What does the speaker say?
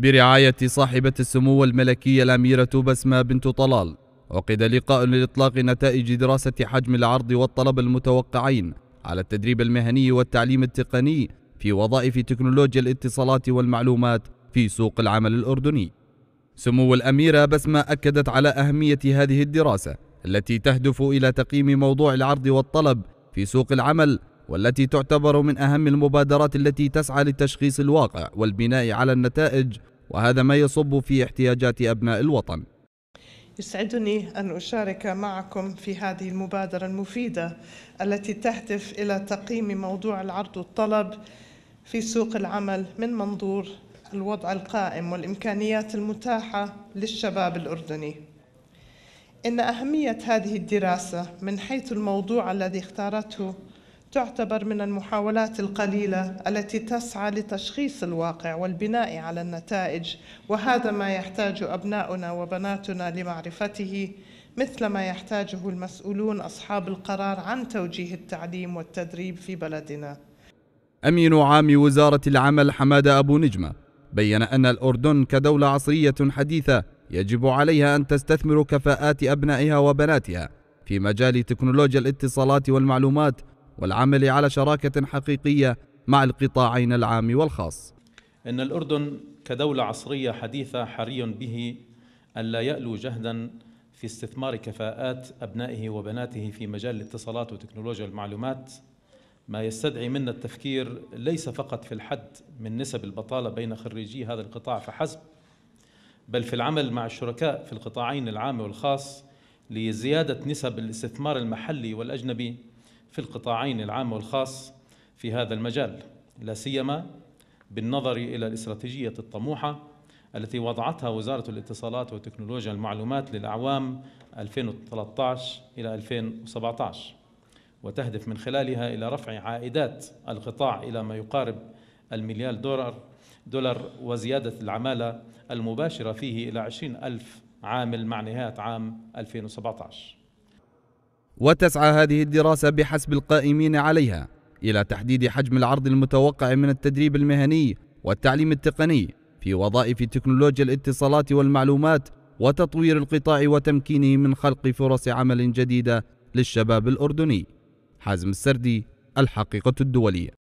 برعاية صاحبة السمو الملكية الأميرة بسمة بنت طلال عقد لقاء لإطلاق نتائج دراسة حجم العرض والطلب المتوقعين على التدريب المهني والتعليم التقني في وظائف تكنولوجيا الاتصالات والمعلومات في سوق العمل الأردني سمو الأميرة بسمة أكدت على أهمية هذه الدراسة التي تهدف إلى تقييم موضوع العرض والطلب في سوق العمل والتي تعتبر من أهم المبادرات التي تسعى لتشخيص الواقع والبناء على النتائج وهذا ما يصب في احتياجات أبناء الوطن يسعدني أن أشارك معكم في هذه المبادرة المفيدة التي تهدف إلى تقييم موضوع العرض والطلب في سوق العمل من منظور الوضع القائم والإمكانيات المتاحة للشباب الأردني إن أهمية هذه الدراسة من حيث الموضوع الذي اختارته تعتبر من المحاولات القليلة التي تسعى لتشخيص الواقع والبناء على النتائج وهذا ما يحتاج أبناؤنا وبناتنا لمعرفته مثل ما يحتاجه المسؤولون أصحاب القرار عن توجيه التعليم والتدريب في بلدنا أمين عام وزارة العمل حمادة أبو نجمة بين أن الأردن كدولة عصرية حديثة يجب عليها أن تستثمر كفاءات أبنائها وبناتها في مجال تكنولوجيا الاتصالات والمعلومات والعمل على شراكة حقيقية مع القطاعين العام والخاص إن الأردن كدولة عصرية حديثة حري به ألا يألو جهدا في استثمار كفاءات أبنائه وبناته في مجال الاتصالات وتكنولوجيا المعلومات ما يستدعي منا التفكير ليس فقط في الحد من نسب البطالة بين خريجي هذا القطاع فحسب بل في العمل مع الشركاء في القطاعين العام والخاص لزيادة نسب الاستثمار المحلي والأجنبي في القطاعين العام والخاص في هذا المجال لا سيما بالنظر الى الاستراتيجيه الطموحه التي وضعتها وزاره الاتصالات وتكنولوجيا المعلومات للاعوام 2013 الى 2017 وتهدف من خلالها الى رفع عائدات القطاع الى ما يقارب المليار دولار دولار وزياده العماله المباشره فيه الى 20 ألف عامل مع نهايه عام 2017 وتسعى هذه الدراسة بحسب القائمين عليها إلى تحديد حجم العرض المتوقع من التدريب المهني والتعليم التقني في وظائف تكنولوجيا الاتصالات والمعلومات وتطوير القطاع وتمكينه من خلق فرص عمل جديدة للشباب الأردني حازم السردي الحقيقة الدولية